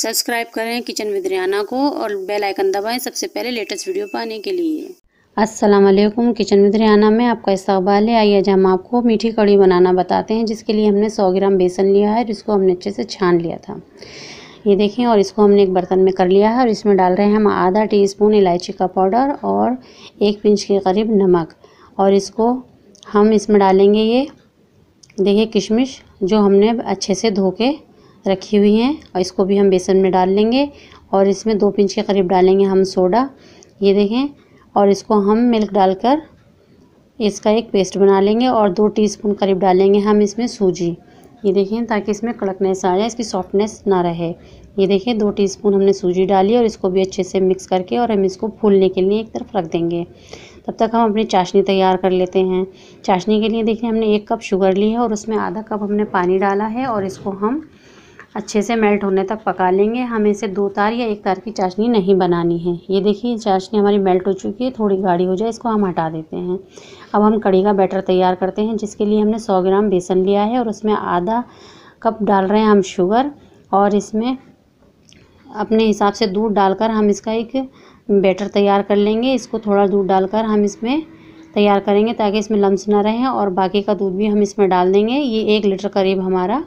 subscribe करें kitchen with Riyana को और बेल आइकन दबाएं सबसे पहले लेटेस्ट वीडियो पाने के लिए अस्सलाम वालेकुम किचन विद रियाना में आपका इस्तबाल है आइए आज हम आपको मीठी कड़ी बनाना बताते हैं जिसके लिए हमने 100 ग्राम बेसन लिया है जिसको हमने अच्छे से छान लिया था ये देखें और इसको हमने एक बर्तन में कर लिया है और इसमें डाल रहे हैं हम आधा टी स्पून इलायची का पाउडर और एक पिंच के करीब नमक और इसको हम इसमें डालेंगे ये देखिए किशमिश जो हमने अच्छे से धो के रखी हुई हैं और इसको भी हम बेसन में डाल लेंगे और इसमें दो पिंच के करीब डालेंगे हम सोडा ये देखें और इसको हम मिल्क डालकर इसका एक पेस्ट बना लेंगे और दो टीस्पून करीब डालेंगे हम इसमें सूजी ये देखें ताकि इसमें कड़कनेस आ जाए इसकी सॉफ्टनेस ना रहे ये देखें दो टीस्पून हमने सूजी डाली और इसको भी अच्छे से मिक्स करके और हम इसको फूलने के लिए एक तरफ रख देंगे तब तक हम अपनी चाशनी तैयार कर लेते हैं चाशनी के लिए देखिए हमने एक कप शुगर ली है और उसमें आधा कप हमने पानी डाला है और इसको हम अच्छे से मेल्ट होने तक पका लेंगे हमें इसे दो तार या एक तार की चाशनी नहीं बनानी है ये देखिए चाशनी हमारी मेल्ट हो चुकी है थोड़ी गाढ़ी हो जाए इसको हम हटा देते हैं अब हम कड़ी का बैटर तैयार करते हैं जिसके लिए हमने सौ ग्राम बेसन लिया है और उसमें आधा कप डाल रहे हैं हम शुगर और इसमें अपने हिसाब से दूध डालकर हम इसका एक बैटर तैयार कर लेंगे इसको थोड़ा दूध डालकर हम इसमें तैयार करेंगे ताकि इसमें लम्स ना रहें और बाकी का दूध भी हम इसमें डाल देंगे ये एक लीटर करीब हमारा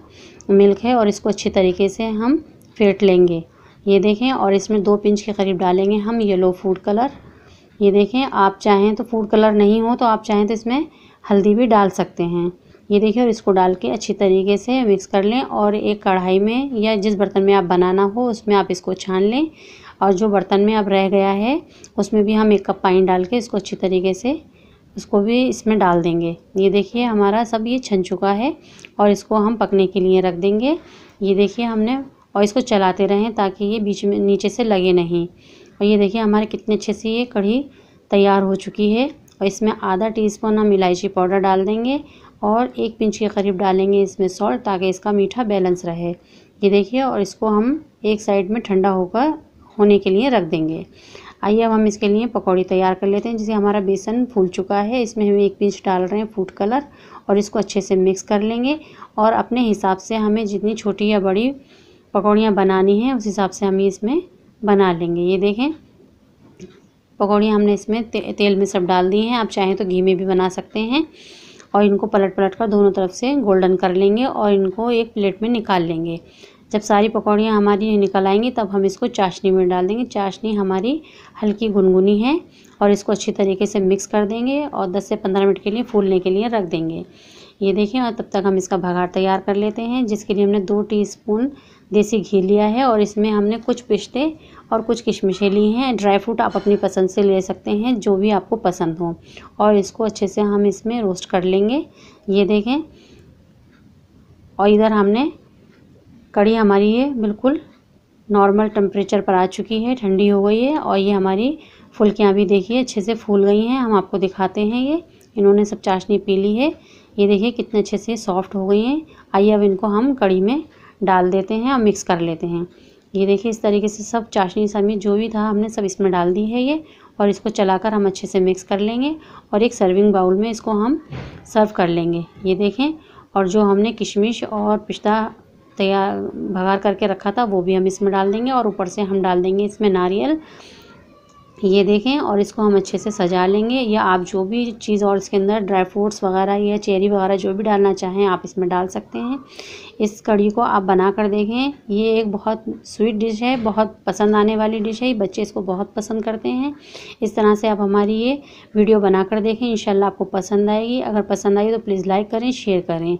मिल्क है और इसको अच्छी तरीके से हम फेंट लेंगे ये देखें और इसमें दो पिंच के करीब डालेंगे हम येलो फूड कलर ये देखें आप चाहें तो फूड कलर नहीं हो तो आप चाहें तो इसमें हल्दी भी डाल सकते हैं ये देखिए और इसको डाल के अच्छी तरीके से मिक्स कर लें और एक कढ़ाई में या जिस बर्तन में आप बनाना हो उसमें आप इसको छान लें और जो बर्तन में अब रह गया है उसमें भी हम एक कप पानी डाल के इसको अच्छी तरीके से इसको भी इसमें डाल देंगे ये देखिए हमारा सब ये छन चुका है और इसको हम पकने के लिए रख देंगे ये देखिए हमने और इसको चलाते रहें ताकि ये बीच में नीचे से लगे नहीं और ये देखिए हमारे कितने अच्छे से ये कढ़ी तैयार हो चुकी है और इसमें आधा टीस्पून हम इलायची पाउडर डाल देंगे और एक पिंच के करीब डालेंगे इसमें सॉल्ट ताकि इसका मीठा बैलेंस रहे ये देखिए और इसको हम एक साइड में ठंडा होकर होने के लिए रख देंगे आइए अब हम इसके लिए पकौड़ी तैयार कर लेते हैं जिसे हमारा बेसन फूल चुका है इसमें हम एक पिंच डाल रहे हैं फूड कलर और इसको अच्छे से मिक्स कर लेंगे और अपने हिसाब से हमें जितनी छोटी या बड़ी पकौड़ियाँ बनानी हैं उस हिसाब से हम इसमें बना लेंगे ये देखें पकौड़ियाँ हमने इसमें ते, तेल में सब डाल दी हैं आप चाहें तो घी में भी बना सकते हैं और इनको पलट पलट कर दोनों तरफ से गोल्डन कर लेंगे और इनको एक प्लेट में निकाल लेंगे जब सारी पकौड़ियाँ हमारी निकल आएंगी तब हम इसको चाशनी में डाल देंगे चाशनी हमारी हल्की गुनगुनी है और इसको अच्छी तरीके से मिक्स कर देंगे और 10 से 15 मिनट के लिए फूलने के लिए रख देंगे ये देखें और तब तक हम इसका भगाड़ तैयार कर लेते हैं जिसके लिए हमने दो टी देसी घी लिया है और इसमें हमने कुछ पिस्ते और कुछ किशमिशें ली हैं ड्राई फ्रूट आप अपनी पसंद से ले सकते हैं जो भी आपको पसंद हो और इसको अच्छे से हम इसमें रोस्ट कर लेंगे ये देखें और इधर हमने कड़ी हमारी ये बिल्कुल नॉर्मल टेम्परेचर पर आ चुकी है ठंडी हो गई है और ये हमारी फुलकियाँ भी देखिए अच्छे से फूल गई हैं हम आपको दिखाते हैं ये इन्होंने सब चाशनी पी ली है ये देखिए कितने अच्छे से सॉफ्ट हो गई हैं आइए अब इनको हम कड़ी में डाल देते हैं और मिक्स कर लेते हैं ये देखिए इस तरीके से सब चाशनी समी जो भी था हमने सब इसमें डाल दी है ये और इसको चलाकर हम अच्छे से मिक्स कर लेंगे और एक सर्विंग बाउल में इसको हम सर्व कर लेंगे ये देखें और जो हमने किशमिश और पिस्ता तैयार भगार करके रखा था वो भी हम इसमें डाल देंगे और ऊपर से हम डाल देंगे इसमें नारियल ये देखें और इसको हम अच्छे से सजा लेंगे या आप जो भी चीज़ और इसके अंदर ड्राई फ्रूट्स वगैरह या चेरी वगैरह जो भी डालना चाहें आप इसमें डाल सकते हैं इस कड़ी को आप बना कर देखें ये एक बहुत स्वीट डिश है बहुत पसंद आने वाली डिश है बच्चे इसको बहुत पसंद करते हैं इस तरह से आप हमारी ये वीडियो बना कर देखें इन आपको पसंद आएगी अगर पसंद आई तो प्लीज़ लाइक करें शेयर करें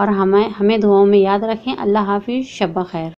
और हमें हमें दुआओं में याद रखें अल्लाह हाफिज़ शब खैर